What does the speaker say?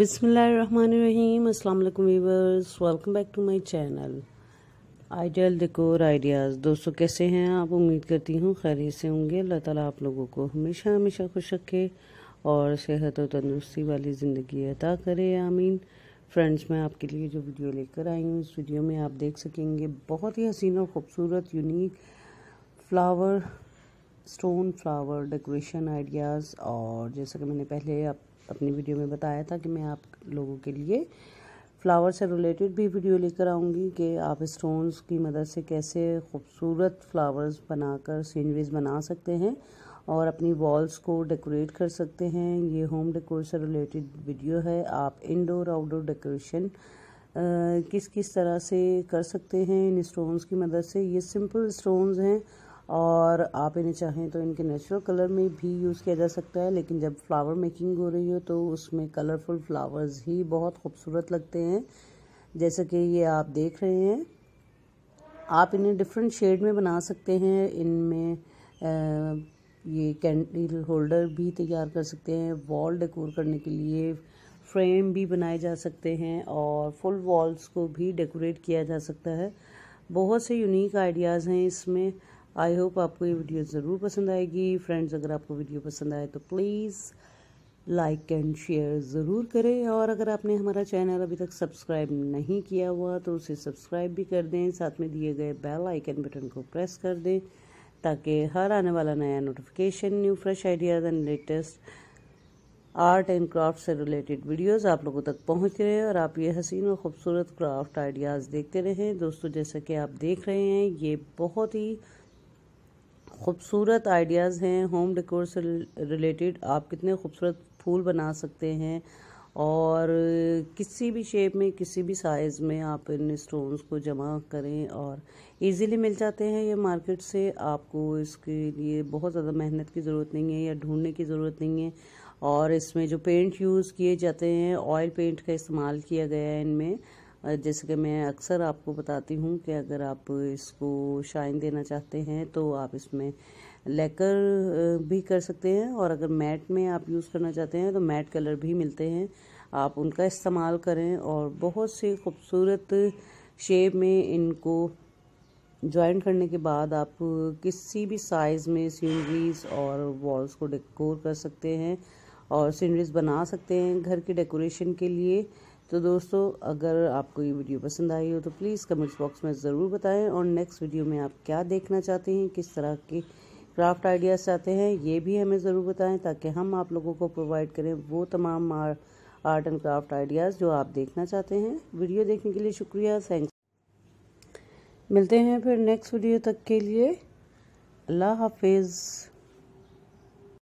बिसमीम अस्सलाम viewers welcome back to my channel ideal decor ideas दोस्तों कैसे हैं आप उम्मीद करती हूँ खैरियत से होंगे अल्लाह ताला आप लोगों को हमेशा हमेशा खुश रखे और सेहत और तंदुरुस्ती वाली ज़िंदगी अता करे आमीन फ्रेंड्स मैं आपके लिए जो वीडियो लेकर आई हूँ इस वीडियो में आप देख सकेंगे बहुत ही हसीन और ख़ूबसूरत unique flower stone flower decoration ideas और जैसा कि मैंने पहले आप अपनी वीडियो में बताया था कि मैं आप लोगों के लिए फ्लावर से रिलेटेड भी वीडियो लेकर आऊँगी कि आप स्टोन्स की मदद से कैसे खूबसूरत फ्लावर्स बनाकर सीनरीज बना सकते हैं और अपनी वॉल्स को डेकोरेट कर सकते हैं ये होम डेकोर से रिलेटेड वीडियो है आप इंडोर आउटडोर डेकोरेशन किस किस तरह से कर सकते हैं इन स्टोन्स की मदद से ये सिंपल स्टोन्स हैं और आप इन्हें चाहें तो इनके नेचुरल कलर में भी यूज़ किया जा सकता है लेकिन जब फ्लावर मेकिंग हो रही हो तो उसमें कलरफुल फ्लावर्स ही बहुत खूबसूरत लगते हैं जैसा कि ये आप देख रहे हैं आप इन्हें डिफरेंट शेड में बना सकते हैं इनमें ये कैंडल होल्डर भी तैयार कर सकते हैं वॉल डेकोर करने के लिए फ्रेम भी बनाए जा सकते हैं और फुल वॉल्स को भी डेकोरेट किया जा सकता है बहुत से यूनिक आइडियाज़ हैं इसमें आई होप आपको ये वीडियो ज़रूर पसंद आएगी फ्रेंड्स अगर आपको वीडियो पसंद आए तो प्लीज़ लाइक एंड शेयर ज़रूर करें और अगर आपने हमारा चैनल अभी तक सब्सक्राइब नहीं किया हुआ तो उसे सब्सक्राइब भी कर दें साथ में दिए गए बेल आइकन बटन को प्रेस कर दें ताकि हर आने वाला नया notification new fresh ideas and latest art and craft से रिलेटेड वीडियोस आप लोगों तक पहुंच रहे और आप ये हसीन और खूबसूरत क्राफ्ट आइडियाज़ देखते रहें दोस्तों जैसा कि आप देख रहे हैं ये बहुत ही खूबसूरत आइडियाज़ हैं होम डेकोर से रिलेटेड आप कितने खूबसूरत फूल बना सकते हैं और किसी भी शेप में किसी भी साइज़ में आप इन स्टोन्स को जमा करें और इजीली मिल जाते हैं ये मार्केट से आपको इसके लिए बहुत ज़्यादा मेहनत की ज़रूरत नहीं है या ढूंढने की ज़रूरत नहीं है और इसमें जो पेंट यूज़ किए जाते हैं ऑयल पेंट का इस्तेमाल किया गया है इनमें जैसे कि मैं अक्सर आपको बताती हूँ कि अगर आप इसको शाइन देना चाहते हैं तो आप इसमें लेकर भी कर सकते हैं और अगर मैट में आप यूज़ करना चाहते हैं तो मैट कलर भी मिलते हैं आप उनका इस्तेमाल करें और बहुत सी खूबसूरत शेप में इनको ज्वाइन करने के बाद आप किसी भी साइज़ में सीनरीज और वॉल्स को डेकोर कर सकते हैं और सीनरीज बना सकते हैं घर के डेकोरेशन के लिए तो दोस्तों अगर आपको ये वीडियो पसंद आई हो तो प्लीज़ कमेंट्स बॉक्स में ज़रूर बताएं और नेक्स्ट वीडियो में आप क्या देखना चाहते हैं किस तरह के क्राफ्ट आइडियाज़ चाहते हैं ये भी हमें ज़रूर बताएं ताकि हम आप लोगों को प्रोवाइड करें वो तमाम आर्ट एंड क्राफ्ट आइडियाज़ जो आप देखना चाहते हैं वीडियो देखने के लिए शुक्रिया थैंक्स मिलते हैं फिर नेक्स्ट वीडियो तक के लिए अल्लाह हाफिज़